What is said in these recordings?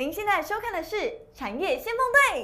您现在收看的是《产业先锋队》。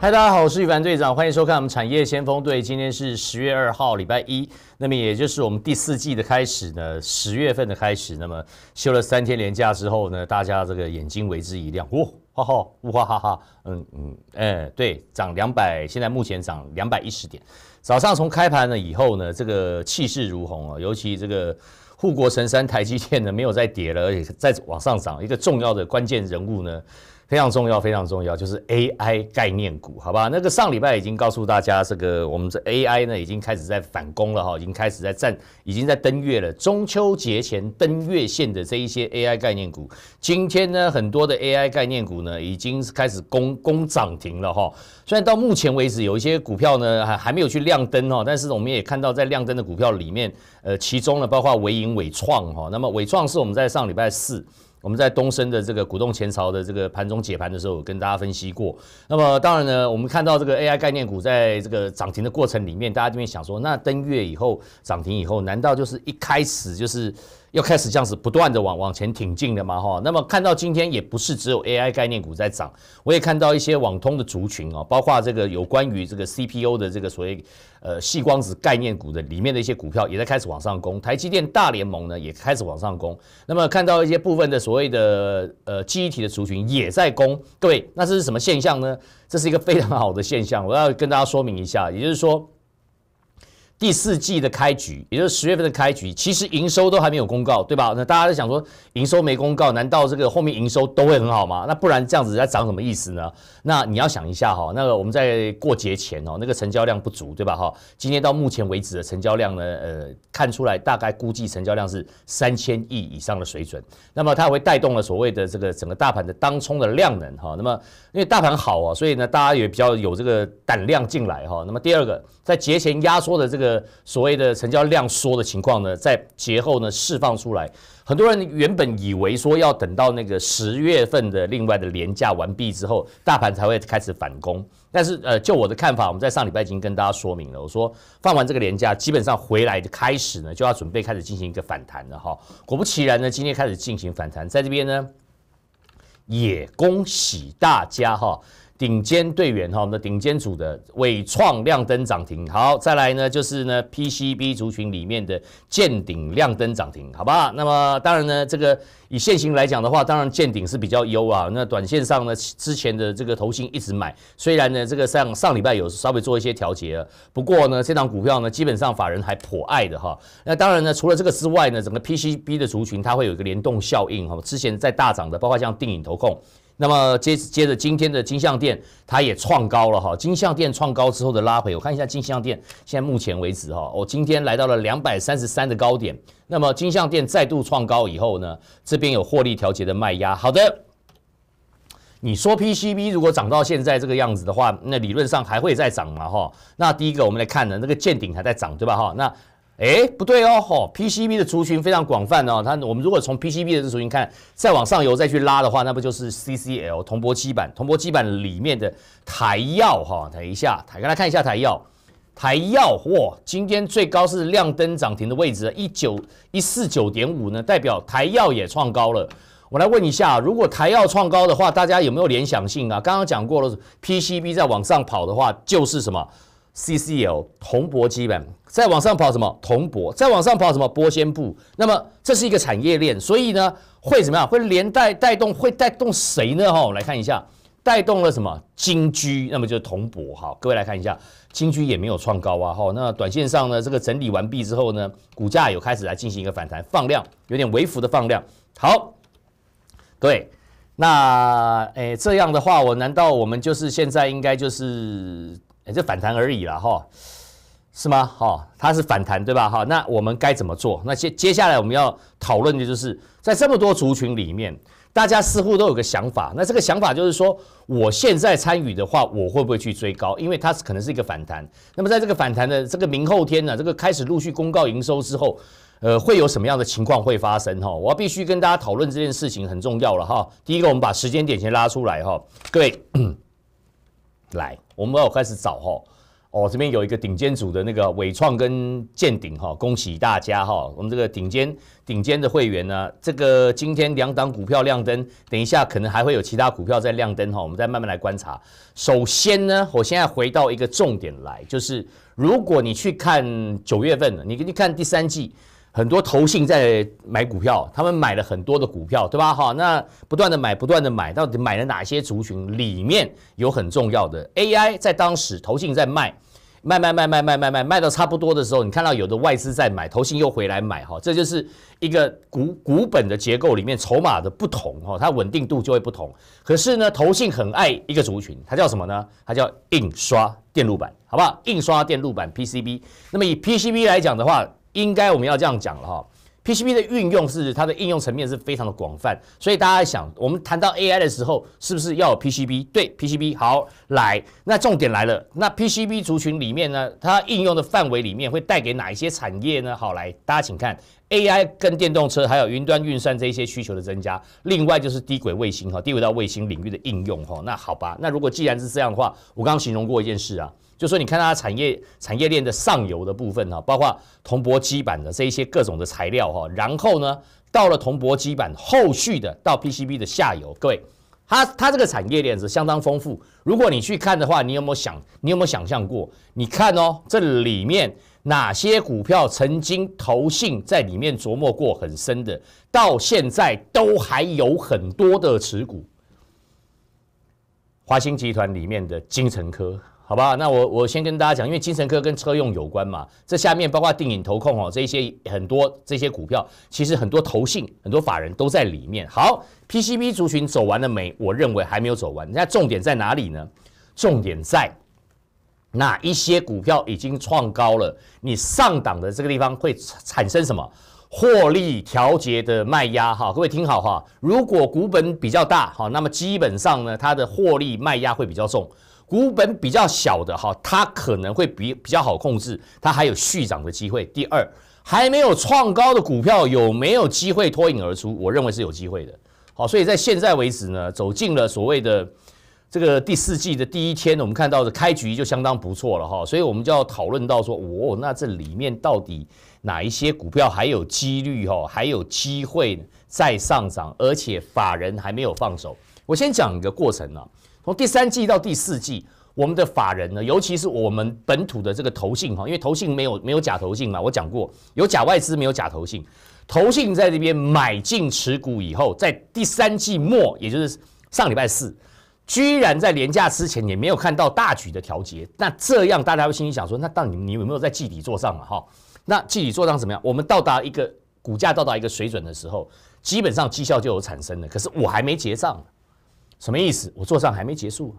嗨，大家好，我是羽凡队长，欢迎收看我们《产业先锋队》。今天是十月二号，礼拜一，那么也就是我们第四季的开始呢，十月份的开始。那么休了三天连假之后呢，大家这个眼睛为之一亮，哇哈哈，哇哈哈，嗯嗯，哎，对，涨两百，现在目前涨两百一十点。早上从开盘了以后呢，这个气势如虹啊，尤其这个。护国神山台积电呢，没有再跌了，而且在往上涨。一个重要的关键人物呢。非常重要，非常重要，就是 AI 概念股，好吧？那个上礼拜已经告诉大家，这个我们这 AI 呢，已经开始在反攻了哈，已经开始在战，已经在登月了。中秋节前登月线的这一些 AI 概念股，今天呢，很多的 AI 概念股呢，已经开始攻攻涨停了哈。虽然到目前为止有一些股票呢还还没有去亮灯哈，但是我们也看到在亮灯的股票里面，呃，其中呢包括伟盈、伟创哈。那么伟创是我们在上礼拜四。我们在东升的这个股动前朝的这个盘中解盘的时候，跟大家分析过。那么当然呢，我们看到这个 AI 概念股在这个涨停的过程里面，大家这边想说，那登月以后涨停以后，难道就是一开始就是？要开始这样子不断的往往前挺进的嘛哈，那么看到今天也不是只有 AI 概念股在涨，我也看到一些网通的族群哦，包括这个有关于这个 CPU 的这个所谓呃细光子概念股的里面的一些股票也在开始往上攻，台积电大联盟呢也开始往上攻，那么看到一些部分的所谓的呃记忆体的族群也在攻，各位那这是什么现象呢？这是一个非常好的现象，我要跟大家说明一下，也就是说。第四季的开局，也就是十月份的开局，其实营收都还没有公告，对吧？那大家在想说，营收没公告，难道这个后面营收都会很好吗？那不然这样子在涨什么意思呢？那你要想一下哈，那个我们在过节前哦，那个成交量不足，对吧？哈，今天到目前为止的成交量呢，呃，看出来大概估计成交量是三千亿以上的水准，那么它会带动了所谓的这个整个大盘的当冲的量能哈。那么因为大盘好啊，所以呢，大家也比较有这个胆量进来哈。那么第二个，在节前压缩的这个。呃，所谓的成交量缩的情况呢，在节后呢释放出来，很多人原本以为说要等到那个十月份的另外的廉价完毕之后，大盘才会开始反攻。但是呃，就我的看法，我们在上礼拜已经跟大家说明了，我说放完这个廉价，基本上回来的开始呢，就要准备开始进行一个反弹了哈。果不其然呢，今天开始进行反弹，在这边呢，也恭喜大家哈。顶尖队员哈，我们的顶尖组的伟创亮灯涨停。好，再来呢，就是呢 PCB 族群里面的见顶亮灯涨停，好吧？那么当然呢，这个以现形来讲的话，当然见顶是比较优啊。那短线上呢，之前的这个头型一直买，虽然呢这个上上礼拜有稍微做一些调节，不过呢这档股票呢基本上法人还颇爱的哈。那当然呢，除了这个之外呢，整个 PCB 的族群它会有一个联动效应哈。之前在大涨的，包括像定影投控。那么接接着今天的金象店，它也创高了哈。金象店创高之后的拉回，我看一下金象店现在目前为止哈，我今天来到了两百三十三的高点。那么金象店再度创高以后呢，这边有获利调节的卖压。好的，你说 PCB 如果涨到现在这个样子的话，那理论上还会再涨嘛哈？那第一个我们来看呢，那个见顶还在涨对吧哈？那哎，不对哦，哦 p c b 的族群非常广泛哦。它我们如果从 PCB 的族群看，再往上游再去拉的话，那不就是 CCL 铜箔基板？铜箔基板里面的台药哈，等一下，台，来看一下台药，台药哇，今天最高是亮灯涨停的位置，一九一四九点五呢，代表台药也创高了。我来问一下，如果台药创高的话，大家有没有联想性啊？刚刚讲过了，PCB 在往上跑的话，就是什么？CCL 铜箔基板再往上跑什么铜箔再往上跑什么玻纤布，那么这是一个产业链，所以呢会怎么样？会连带带动，会带动谁呢？哈，我们来看一下，带动了什么金居，那么就是铜箔。好，各位来看一下，金居也没有创高啊。哈，那短线上呢，这个整理完毕之后呢，股价有开始来进行一个反弹，放量，有点微幅的放量。好，各位，那诶这样的话，我难道我们就是现在应该就是？哎，这反弹而已了哈，是吗？哈，它是反弹对吧？哈，那我们该怎么做？那接接下来我们要讨论的就是，在这么多族群里面，大家似乎都有个想法。那这个想法就是说，我现在参与的话，我会不会去追高？因为它可能是一个反弹。那么，在这个反弹的这个明后天呢，这个开始陆续公告营收之后，呃，会有什么样的情况会发生？哈，我要必须跟大家讨论这件事情很重要了哈。第一个，我们把时间点先拉出来哈，各位 来。我们要开始找哈，哦，这边有一个顶尖组的那个伟创跟建鼎哈，恭喜大家哈，我们这个顶尖顶尖的会员呢，这个今天两档股票亮灯，等一下可能还会有其他股票在亮灯哈，我们再慢慢来观察。首先呢，我现在回到一个重点来，就是如果你去看九月份，你你看第三季。很多投信在买股票，他们买了很多的股票，对吧？哈，那不断的买，不断的买，到底买了哪些族群？里面有很重要的 AI，在当时投信在卖，卖卖卖卖卖卖卖卖，卖到差不多的时候，你看到有的外资在买，投信又回来买，哈，这就是一个股股本的结构里面筹码的不同，哈，它稳定度就会不同。可是呢，投信很爱一个族群，它叫什么呢？它叫印刷电路板，好不好？印刷电路板 PCB。那么以 PCB 来讲的话。应该我们要这样讲了哈，PCB 的运用是它的应用层面是非常的广泛，所以大家想，我们谈到 AI 的时候，是不是要有 PCB？对，PCB 好来，那重点来了，那 PCB 族群里面呢，它应用的范围里面会带给哪一些产业呢？好来，大家请看 AI 跟电动车还有云端运算这些需求的增加，另外就是低轨卫星哈，低轨道卫星领域的应用哈，那好吧，那如果既然是这样的话，我刚刚形容过一件事啊。就说你看它产业产业链的上游的部分哈，包括铜箔基板的这一些各种的材料哈，然后呢到了铜箔基板后续的到 PCB 的下游，各位，它它这个产业链是相当丰富。如果你去看的话，你有没有想，你有没有想象过？你看哦，这里面哪些股票曾经投信在里面琢磨过很深的，到现在都还有很多的持股。华兴集团里面的金城科。好吧，那我我先跟大家讲，因为精神科跟车用有关嘛。这下面包括电影投控哦，这些很多这些股票，其实很多投信、很多法人都在里面。好，PCB 族群走完了没？我认为还没有走完。那重点在哪里呢？重点在哪一些股票已经创高了？你上档的这个地方会产生什么获利调节的卖压？哈，各位听好哈。如果股本比较大，哈，那么基本上呢，它的获利卖压会比较重。股本比较小的哈，它可能会比比较好控制，它还有续涨的机会。第二，还没有创高的股票有没有机会脱颖而出？我认为是有机会的。好，所以在现在为止呢，走进了所谓的这个第四季的第一天，我们看到的开局就相当不错了哈。所以我们就要讨论到说，哦，那这里面到底哪一些股票还有几率哈，还有机会在上涨，而且法人还没有放手。我先讲一个过程啊。从第三季到第四季，我们的法人呢，尤其是我们本土的这个投信哈，因为投信没有没有假投信嘛，我讲过有假外资，没有假投信。投信在这边买进持股以后，在第三季末，也就是上礼拜四，居然在连假之前也没有看到大举的调节。那这样大家会心里想说，那到你你有没有在季底做上嘛？哈？那季底做上怎么样？我们到达一个股价到达一个水准的时候，基本上绩效就有产生了。可是我还没结账。什么意思？我做账还没结束，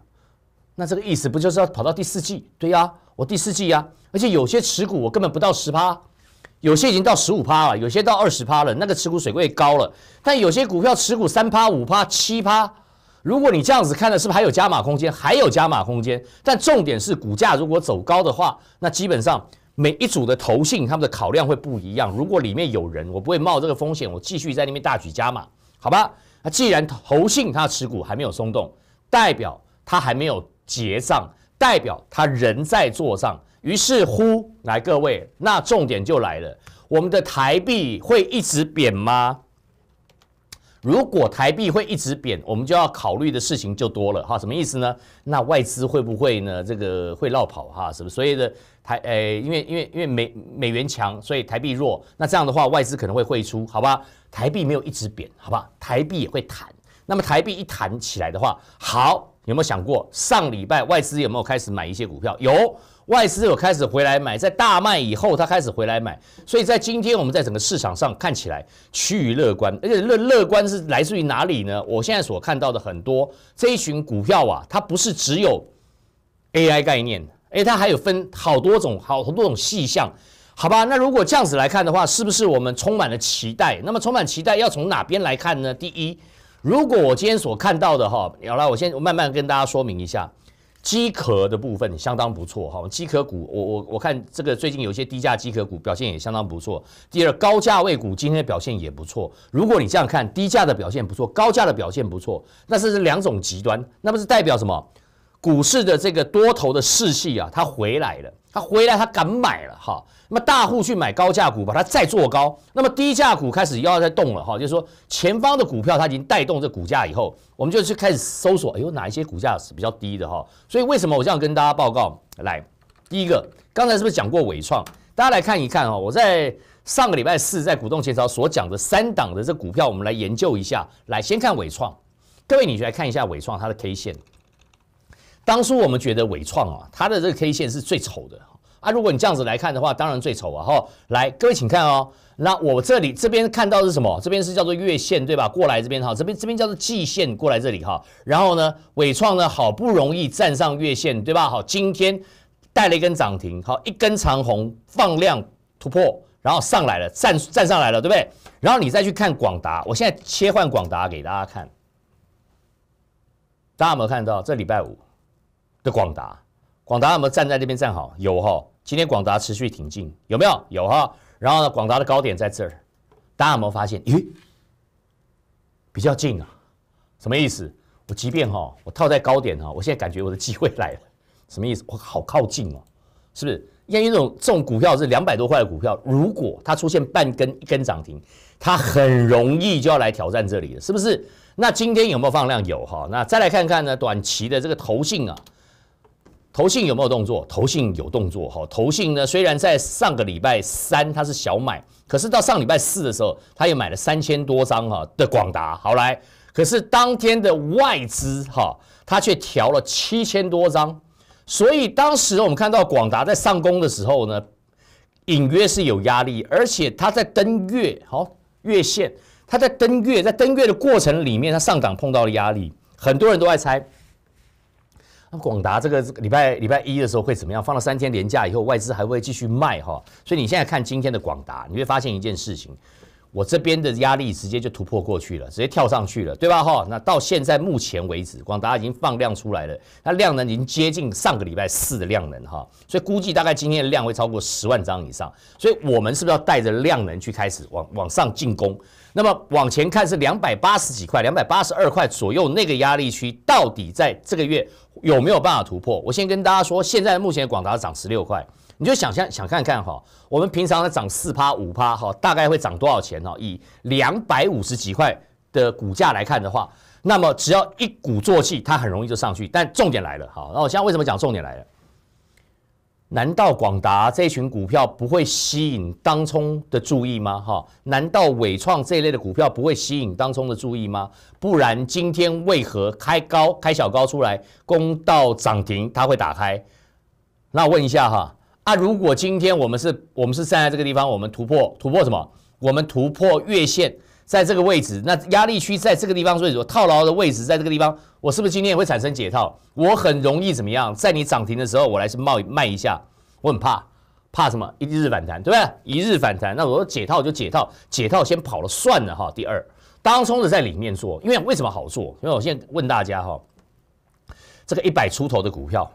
那这个意思不就是要跑到第四季？对呀，我第四季呀。而且有些持股我根本不到十趴，有些已经到十五趴了，有些到二十趴了，那个持股水位高了。但有些股票持股三趴、五趴、七趴，如果你这样子看的是不是还有加码空间，还有加码空间。但重点是股价如果走高的话，那基本上每一组的投信，他们的考量会不一样。如果里面有人，我不会冒这个风险，我继续在那边大举加码，好吧？既然投信他的持股还没有松动，代表他还没有结账，代表他仍在做账。于是乎，来各位，那重点就来了：我们的台币会一直贬吗？如果台币会一直贬，我们就要考虑的事情就多了哈。什么意思呢？那外资会不会呢？这个会绕跑哈，什么？所以的台诶，因为因为因为美美元强，所以台币弱。那这样的话，外资可能会汇出，好吧？台币没有一直贬，好吧？台币也会弹。那么台币一弹起来的话，好，有没有想过上礼拜外资有没有开始买一些股票？有。外资有开始回来买，在大卖以后，它开始回来买，所以在今天我们在整个市场上看起来趋于乐观，而且乐乐观是来自于哪里呢？我现在所看到的很多这一群股票啊，它不是只有 AI 概念，哎，它还有分好多种、好多种细项，好吧？那如果这样子来看的话，是不是我们充满了期待？那么充满期待要从哪边来看呢？第一，如果我今天所看到的哈，好了，我先慢慢跟大家说明一下。机壳的部分相当不错，哈，机壳股，我我我看这个最近有一些低价机壳股表现也相当不错。第二，高价位股今天的表现也不错。如果你这样看，低价的表现不错，高价的表现不错，那是两种极端，那么是代表什么？股市的这个多头的士气啊，它回来了，它回来，它敢买了哈。那么大户去买高价股，把它再做高，那么低价股开始又要再动了哈。就是说，前方的股票它已经带动这股价以后，我们就去开始搜索，哎呦，哪一些股价是比较低的哈？所以为什么我这样跟大家报告？来，第一个，刚才是不是讲过伟创？大家来看一看哈。我在上个礼拜四在股东前朝所讲的三档的这股票，我们来研究一下。来，先看伟创，各位你就来看一下伟创它的 K 线。当初我们觉得伟创啊，它的这个 K 线是最丑的啊。如果你这样子来看的话，当然最丑啊哈。来，各位请看哦。那我这里这边看到是什么？这边是叫做月线对吧？过来这边哈，这边这边叫做季线过来这里哈。然后呢，伟创呢好不容易站上月线对吧？好，今天带了一根涨停，好一根长红放量突破，然后上来了，站站上来了，对不对？然后你再去看广达，我现在切换广达给大家看，大家有没有看到？这礼拜五。广达，广达有没有站在这边站好？有哈。今天广达持续挺进，有没有？有哈。然后呢，广达的高点在这儿，大家有没有发现？咦，比较近啊，什么意思？我即便哈，我套在高点哈，我现在感觉我的机会来了，什么意思？我好靠近哦，是不是？因为这种这种股票是两百多块的股票，如果它出现半根一根涨停，它很容易就要来挑战这里了，是不是？那今天有没有放量？有哈。那再来看看呢，短期的这个投性啊。投信有没有动作？投信有动作哈，投信呢虽然在上个礼拜三它是小买，可是到上礼拜四的时候，它也买了三千多张哈的广达，好来，可是当天的外资哈它却调了七千多张，所以当时我们看到广达在上攻的时候呢，隐约是有压力，而且它在登月好月线，它在登月在登月的过程里面，它上涨碰到了压力，很多人都在猜。那广达这个礼拜礼拜一的时候会怎么样？放了三天连假以后，外资还会继续卖哈？所以你现在看今天的广达，你会发现一件事情，我这边的压力直接就突破过去了，直接跳上去了，对吧？哈，那到现在目前为止，广达已经放量出来了，那量能已经接近上个礼拜四的量能哈，所以估计大概今天的量会超过十万张以上，所以我们是不是要带着量能去开始往往上进攻？那么往前看是两百八十几块，两百八十二块左右那个压力区，到底在这个月有没有办法突破？我先跟大家说，现在目前广达涨十六块，你就想象想看看哈，我们平常呢涨四趴五趴哈，大概会涨多少钱哈？以两百五十几块的股价来看的话，那么只要一鼓作气，它很容易就上去。但重点来了哈，那我现在为什么讲重点来了？难道广达这群股票不会吸引当冲的注意吗？哈，难道伟创这一类的股票不会吸引当冲的注意吗？不然今天为何开高开小高出来攻到涨停，它会打开？那问一下哈，啊，如果今天我们是我们是站在这个地方，我们突破突破什么？我们突破月线。在这个位置，那压力区在这个地方，所以说套牢的位置在这个地方，我是不是今天也会产生解套？我很容易怎么样？在你涨停的时候，我来是冒卖一下，我很怕，怕什么？一日反弹，对不对？一日反弹，那我解套就解套，解套先跑了算了哈。第二，当冲的在里面做，因为为什么好做？因为我现在问大家哈，这个一百出头的股票，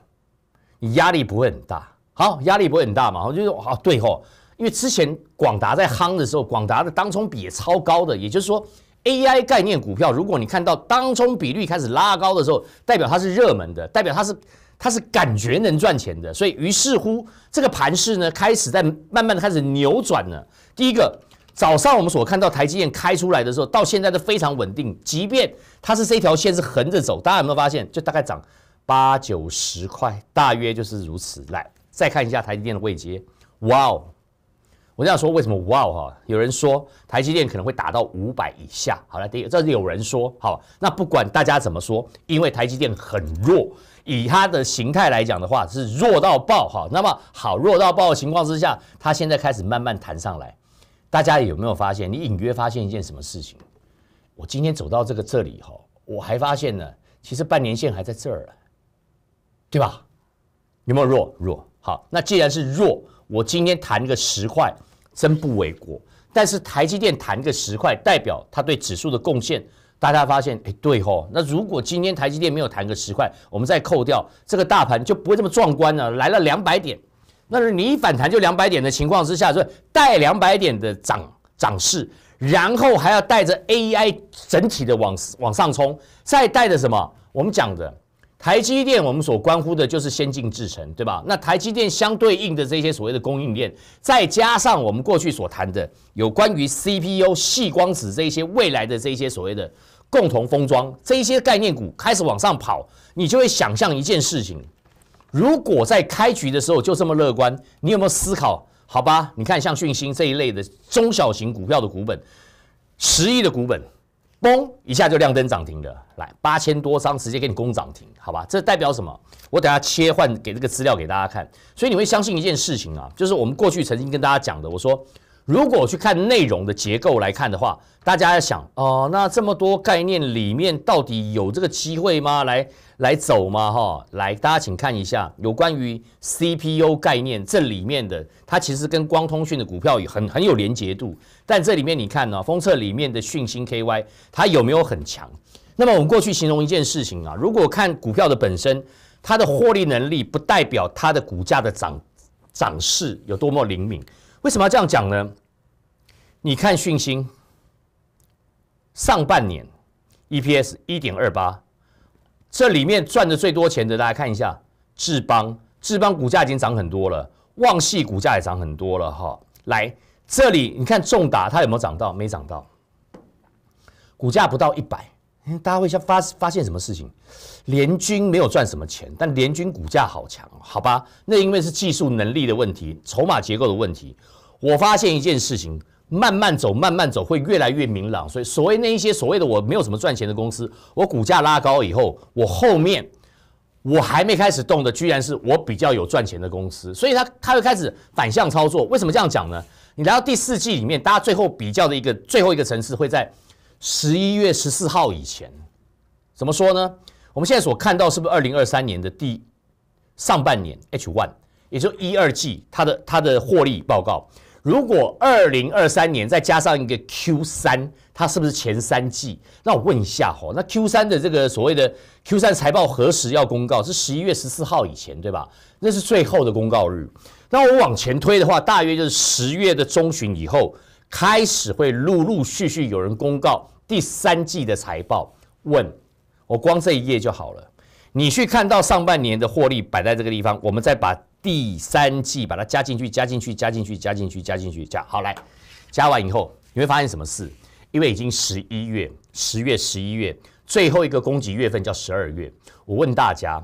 你压力不会很大，好，压力不会很大嘛？我就说好，对吼。因为之前广达在夯的时候，广达的当冲比也超高的，也就是说，AI 概念股票，如果你看到当冲比率开始拉高的时候，代表它是热门的，代表它是它是感觉能赚钱的，所以于是乎这个盘势呢开始在慢慢的开始扭转了。第一个早上我们所看到台积电开出来的时候，到现在都非常稳定，即便它是这条线是横着走，大家有没有发现？就大概涨八九十块，大约就是如此。来，再看一下台积电的位阶，哇哦！我这样说，为什么哇哦哈？有人说台积电可能会打到五百以下，好了，第一这是有人说好。那不管大家怎么说，因为台积电很弱，以它的形态来讲的话是弱到爆哈。那么好，弱到爆的情况之下，它现在开始慢慢弹上来。大家有没有发现？你隐约发现一件什么事情？我今天走到这个这里哈，我还发现呢，其实半年线还在这儿了，对吧？有没有弱弱好？那既然是弱。我今天谈个十块，真不为过。但是台积电谈个十块，代表它对指数的贡献，大家发现，哎，对吼。那如果今天台积电没有谈个十块，我们再扣掉这个大盘就不会这么壮观了。来了两百点，那是你一反弹就两百点的情况之下，就是带两百点的涨涨势，然后还要带着 A I 整体的往往上冲，再带着什么？我们讲的。台积电，我们所关乎的就是先进制程，对吧？那台积电相对应的这些所谓的供应链，再加上我们过去所谈的有关于 CPU、细光子这些未来的这些所谓的共同封装这一些概念股开始往上跑，你就会想象一件事情：如果在开局的时候就这么乐观，你有没有思考？好吧，你看像讯芯这一类的中小型股票的股本，十亿的股本。嘣！一下就亮灯涨停了，来八千多张直接给你攻涨停，好吧？这代表什么？我等下切换给这个资料给大家看，所以你会相信一件事情啊，就是我们过去曾经跟大家讲的，我说。如果去看内容的结构来看的话，大家要想哦，那这么多概念里面，到底有这个机会吗？来来走吗？哈，来，大家请看一下有关于 CPU 概念这里面的，它其实跟光通讯的股票也很很有连结度。但这里面你看呢，封测里面的讯芯 KY 它有没有很强？那么我们过去形容一件事情啊，如果看股票的本身，它的获利能力不代表它的股价的涨涨势有多么灵敏。为什么要这样讲呢？你看讯星。上半年 EPS 一点二八，这里面赚的最多钱的，大家看一下，智邦，智邦股价已经涨很多了，旺系股价也涨很多了，哈，来这里你看重达它有没有涨到？没涨到，股价不到一百。大家会发发现什么事情？联军没有赚什么钱，但联军股价好强，好吧？那因为是技术能力的问题，筹码结构的问题。我发现一件事情，慢慢走，慢慢走，会越来越明朗。所以，所谓那一些所谓的我没有什么赚钱的公司，我股价拉高以后，我后面我还没开始动的，居然是我比较有赚钱的公司。所以，他他会开始反向操作。为什么这样讲呢？你来到第四季里面，大家最后比较的一个最后一个层次会在。十一月十四号以前，怎么说呢？我们现在所看到是不是二零二三年的第上半年 H one，也就一二季它的它的获利报告？如果二零二三年再加上一个 Q 三，它是不是前三季？那我问一下吼，那 Q 三的这个所谓的 Q 三财报何时要公告？是十一月十四号以前对吧？那是最后的公告日。那我往前推的话，大约就是十月的中旬以后开始会陆陆续续有人公告。第三季的财报，问我光这一页就好了。你去看到上半年的获利摆在这个地方，我们再把第三季把它加进去，加进去，加进去，加进去，加进去，加好来，加完以后你会发现什么事？因为已经十一月、十月、十一月最后一个供给月份叫十二月。我问大家，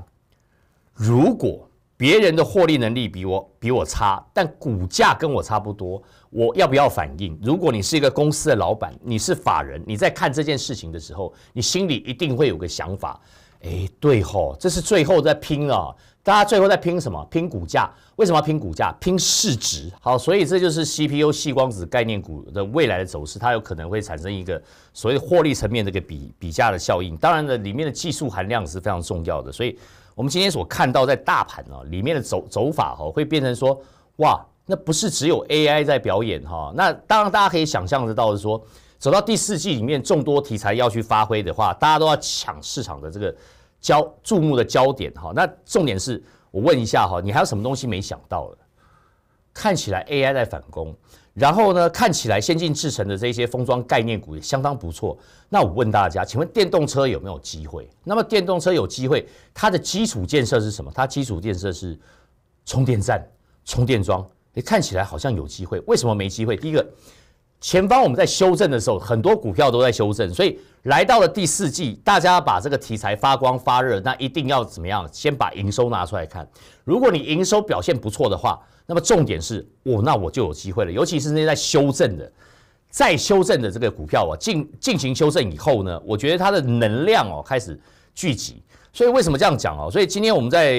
如果？别人的获利能力比我比我差，但股价跟我差不多，我要不要反应？如果你是一个公司的老板，你是法人，你在看这件事情的时候，你心里一定会有个想法，哎，对吼，这是最后在拼了，大家最后在拼什么？拼股价？为什么要拼股价？拼市值？好，所以这就是 CPU 细光子概念股的未来的走势，它有可能会产生一个所谓获利层面的一个比比价的效应。当然了，里面的技术含量是非常重要的，所以。我们今天所看到在大盘哦里面的走走法哦，会变成说哇，那不是只有 AI 在表演哈。那当然大家可以想象得到是说，走到第四季里面众多题材要去发挥的话，大家都要抢市场的这个焦注目的焦点哈。那重点是，我问一下哈，你还有什么东西没想到的？看起来 AI 在反攻。然后呢？看起来先进制程的这些封装概念股也相当不错。那我问大家，请问电动车有没有机会？那么电动车有机会，它的基础建设是什么？它基础建设是充电站、充电桩。诶，看起来好像有机会，为什么没机会？第一个，前方我们在修正的时候，很多股票都在修正，所以来到了第四季，大家把这个题材发光发热，那一定要怎么样？先把营收拿出来看。如果你营收表现不错的话。那么重点是，我那我就有机会了，尤其是那些在修正的、在修正的这个股票啊，进进行修正以后呢，我觉得它的能量哦开始聚集。所以为什么这样讲哦？所以今天我们在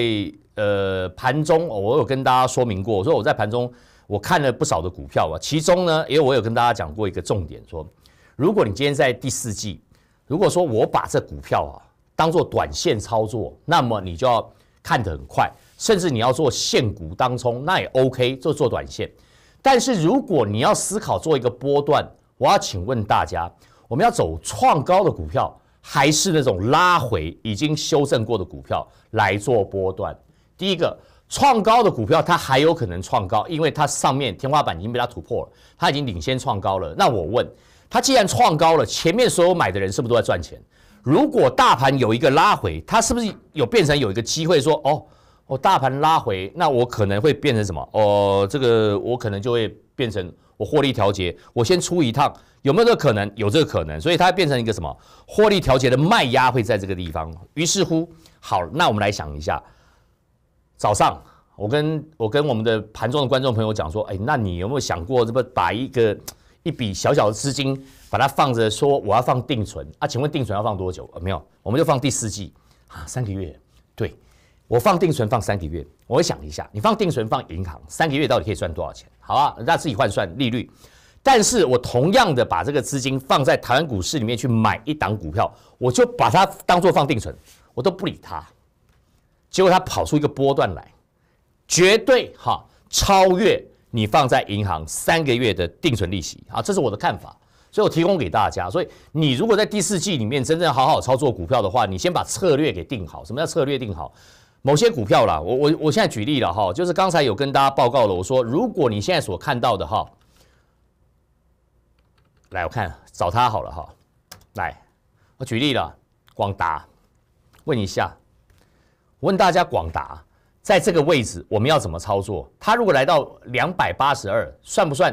呃盘中，我有跟大家说明过，说我在盘中我看了不少的股票啊，其中呢，因为我有跟大家讲过一个重点，说如果你今天在第四季，如果说我把这股票啊当做短线操作，那么你就要看得很快。甚至你要做现股当冲，那也 OK，就做短线。但是如果你要思考做一个波段，我要请问大家，我们要走创高的股票，还是那种拉回已经修正过的股票来做波段？第一个，创高的股票它还有可能创高，因为它上面天花板已经被它突破了，它已经领先创高了。那我问，它既然创高了，前面所有买的人是不是都在赚钱？如果大盘有一个拉回，它是不是有变成有一个机会说，哦？我大盘拉回，那我可能会变成什么？哦，这个我可能就会变成我获利调节，我先出一趟，有没有这个可能？有这个可能，所以它变成一个什么获利调节的卖压会在这个地方。于是乎，好，那我们来想一下，早上我跟我跟我们的盘中的观众朋友讲说，哎，那你有没有想过，这么把一个一笔小小的资金把它放着，说我要放定存啊？请问定存要放多久？没有，我们就放第四季啊，三个月，对。我放定存放三个月，我想一下，你放定存放银行三个月到底可以赚多少钱？好吧，那自己换算利率。但是我同样的把这个资金放在台湾股市里面去买一档股票，我就把它当做放定存，我都不理它。结果它跑出一个波段来，绝对哈超越你放在银行三个月的定存利息啊！这是我的看法，所以我提供给大家。所以你如果在第四季里面真正好好操作股票的话，你先把策略给定好。什么叫策略定好？某些股票啦，我我我现在举例了哈，就是刚才有跟大家报告了，我说如果你现在所看到的哈，来我看找他好了哈，来我举例了，广达，问一下，问大家广达在这个位置我们要怎么操作？他如果来到两百八十二，算不算？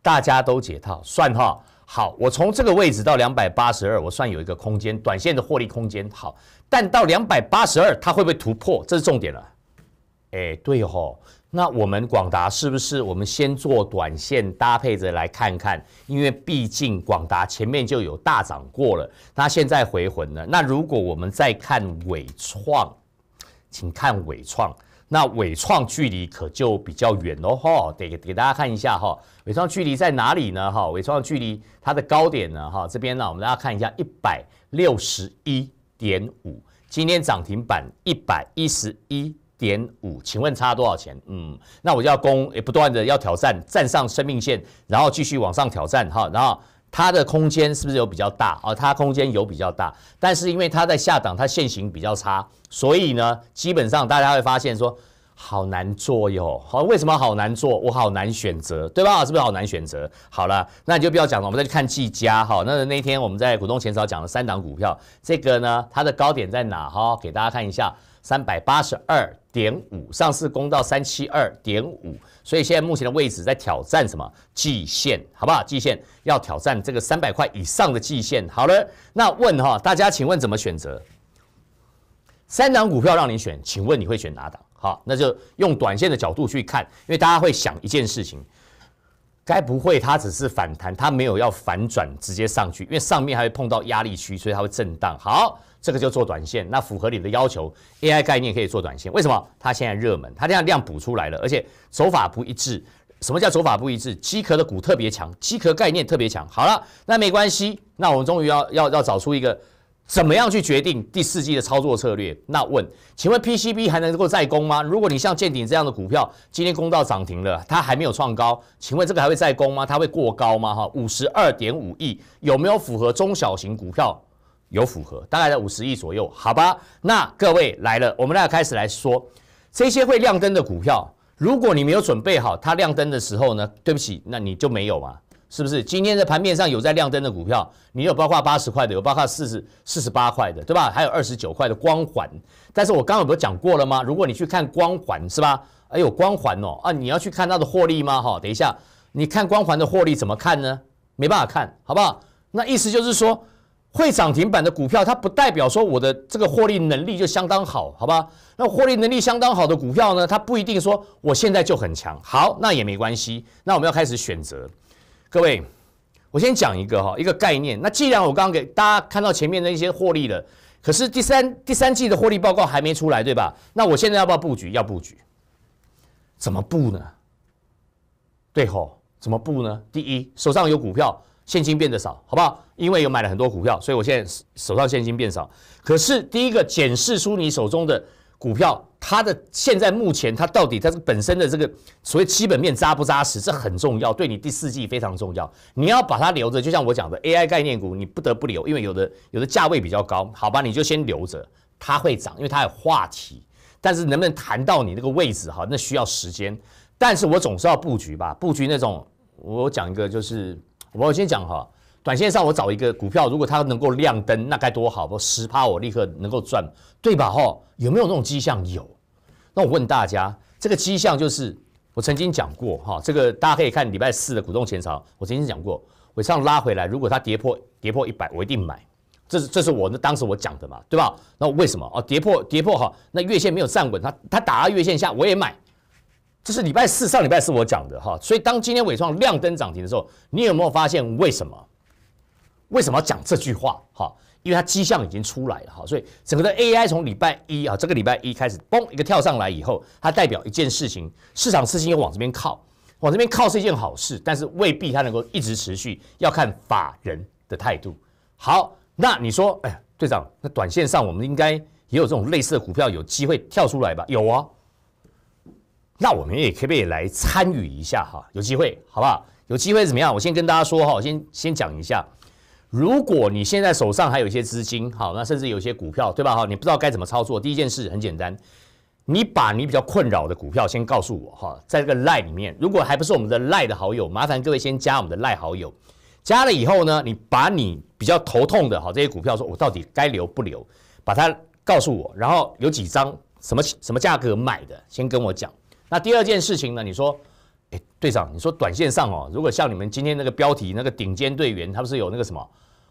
大家都解套，算哈。好，我从这个位置到两百八十二，我算有一个空间，短线的获利空间好。但到两百八十二，它会不会突破？这是重点了。哎，对哦，那我们广达是不是我们先做短线搭配着来看看？因为毕竟广达前面就有大涨过了，那现在回魂了。那如果我们再看伟创，请看伟创。那尾创距离可就比较远喽哈，得给大家看一下哈，尾创距离在哪里呢哈？尾创距离它的高点呢哈，这边呢我们大家看一下一百六十一点五，今天涨停板一百一十一点五，请问差多少钱？嗯，那我就要攻，也不断的要挑战，站上生命线，然后继续往上挑战哈，然后。它的空间是不是有比较大啊？它空间有比较大，但是因为它在下档，它线型比较差，所以呢，基本上大家会发现说，好难做哟。好，为什么好难做？我好难选择，对吧？是不是好难选择？好了，那你就不要讲了，我们再去看技嘉。好，那那天我们在股东前导讲了三档股票，这个呢，它的高点在哪？哈，给大家看一下。三百八十二点五，上市公到三七二点五，所以现在目前的位置在挑战什么？季线，好不好？季线要挑战这个三百块以上的季线。好了，那问哈大家，请问怎么选择？三档股票让你选，请问你会选哪档？好，那就用短线的角度去看，因为大家会想一件事情，该不会它只是反弹，它没有要反转直接上去，因为上面还会碰到压力区，所以它会震荡。好。这个就做短线，那符合你的要求。AI 概念可以做短线，为什么？它现在热门，它这样量补出来了，而且手法不一致。什么叫手法不一致？机壳的股特别强，机壳概念特别强。好了，那没关系。那我们终于要要要找出一个怎么样去决定第四季的操作策略。那问，请问 PCB 还能够再攻吗？如果你像建鼎这样的股票，今天攻到涨停了，它还没有创高，请问这个还会再攻吗？它会过高吗？哈，五十二点五亿有没有符合中小型股票？有符合，大概在五十亿左右，好吧？那各位来了，我们来开始来说这些会亮灯的股票。如果你没有准备好，它亮灯的时候呢？对不起，那你就没有嘛，是不是？今天的盘面上有在亮灯的股票，你有包括八十块的，有包括四十四十八块的，对吧？还有二十九块的光环。但是我刚刚不是讲过了吗？如果你去看光环，是吧？哎，有光环哦啊！你要去看它的获利吗？哈，等一下，你看光环的获利怎么看呢？没办法看，好不好？那意思就是说。会涨停板的股票，它不代表说我的这个获利能力就相当好，好吧？那获利能力相当好的股票呢，它不一定说我现在就很强。好，那也没关系。那我们要开始选择，各位，我先讲一个哈，一个概念。那既然我刚刚给大家看到前面的一些获利的，可是第三第三季的获利报告还没出来，对吧？那我现在要不要布局？要布局？怎么布呢？对吼，怎么布呢？第一，手上有股票。现金变得少，好不好？因为有买了很多股票，所以我现在手上现金变少。可是第一个检视出你手中的股票，它的现在目前它到底它是本身的这个所谓基本面扎不扎实，这很重要，对你第四季非常重要。你要把它留着，就像我讲的 AI 概念股，你不得不留，因为有的有的价位比较高，好吧？你就先留着，它会涨，因为它有话题。但是能不能谈到你那个位置哈，那需要时间。但是我总是要布局吧，布局那种，我讲一个就是。我先讲哈，短线上我找一个股票，如果它能够亮灯，那该多好！我十趴我立刻能够赚，对吧？哈，有没有那种迹象？有。那我问大家，这个迹象就是我曾经讲过哈，这个大家可以看礼拜四的股东前朝，我曾经讲过，尾上拉回来，如果它跌破跌破一百，我一定买。这是这是我当时我讲的嘛，对吧？那为什么啊？跌破跌破哈，那月线没有站稳，它它打到月线下，我也买。这是礼拜四，上礼拜四我讲的哈，所以当今天伟创亮灯涨停的时候，你有没有发现为什么？为什么要讲这句话？哈，因为它迹象已经出来了哈，所以整个的 AI 从礼拜一啊，这个礼拜一开始，嘣一个跳上来以后，它代表一件事情，市场资金又往这边靠，往这边靠是一件好事，但是未必它能够一直持续，要看法人的态度。好，那你说，哎，队长，那短线上我们应该也有这种类似的股票有机会跳出来吧？有啊。那我们也可以来参与一下哈，有机会好不好？有机会怎么样？我先跟大家说哈，先先讲一下，如果你现在手上还有一些资金，好，那甚至有一些股票，对吧？哈，你不知道该怎么操作，第一件事很简单，你把你比较困扰的股票先告诉我哈，在这个赖里面，如果还不是我们的赖的好友，麻烦各位先加我们的赖好友，加了以后呢，你把你比较头痛的哈这些股票，说我到底该留不留？把它告诉我，然后有几张什么什么价格买的，先跟我讲。那第二件事情呢？你说，哎，队长，你说，短线上哦，如果像你们今天那个标题，那个顶尖队员，他不是有那个什么，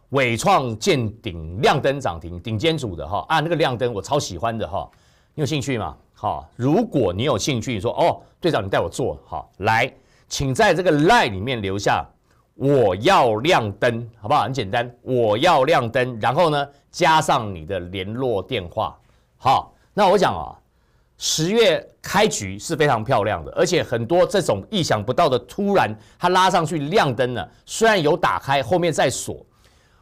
伟创见顶亮灯涨停，顶尖组的哈啊，那个亮灯我超喜欢的哈，你有兴趣吗？好，如果你有兴趣，你说，哦，队长，你带我做，好，来，请在这个 line 里面留下我要亮灯，好不好？很简单，我要亮灯，然后呢，加上你的联络电话，好，那我想啊。十月开局是非常漂亮的，而且很多这种意想不到的突然，它拉上去亮灯了。虽然有打开，后面再锁。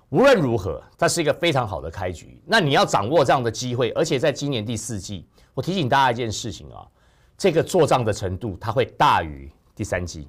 无论如何，它是一个非常好的开局。那你要掌握这样的机会，而且在今年第四季，我提醒大家一件事情啊，这个做账的程度它会大于第三季。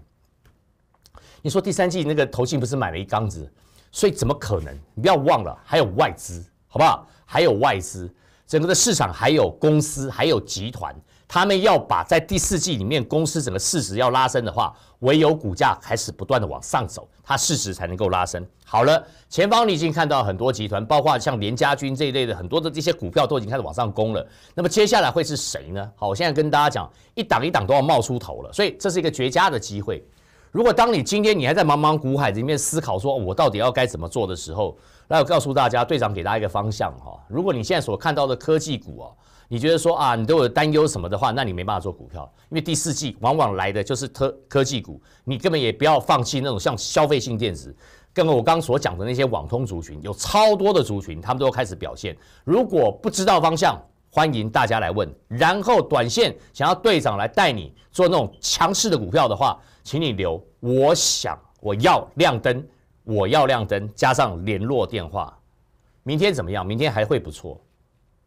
你说第三季那个投信不是买了一缸子，所以怎么可能？你不要忘了还有外资，好不好？还有外资。整个的市场还有公司还有集团，他们要把在第四季里面公司整个市值要拉升的话，唯有股价开始不断的往上走，它市值才能够拉升。好了，前方你已经看到很多集团，包括像联家军这一类的很多的这些股票都已经开始往上攻了。那么接下来会是谁呢？好，我现在跟大家讲，一档一档都要冒出头了，所以这是一个绝佳的机会。如果当你今天你还在茫茫股海里面思考说我到底要该怎么做的时候，那我告诉大家，队长给大家一个方向哈。如果你现在所看到的科技股哦，你觉得说啊你都有担忧什么的话，那你没办法做股票，因为第四季往往来的就是科科技股，你根本也不要放弃那种像消费性电子，跟我刚刚所讲的那些网通族群，有超多的族群他们都开始表现。如果不知道方向，欢迎大家来问。然后短线想要队长来带你做那种强势的股票的话。请你留，我想我要亮灯，我要亮灯，加上联络电话。明天怎么样？明天还会不错，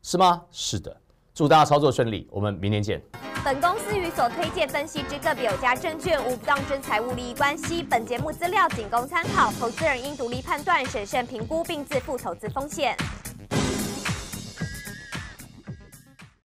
是吗？是的，祝大家操作顺利，我们明天见。本公司与所推荐分析之个别有价证券无不当之财务利益关系，本节目资料仅供参考，投资人应独立判断、审慎评估并自负投资风险。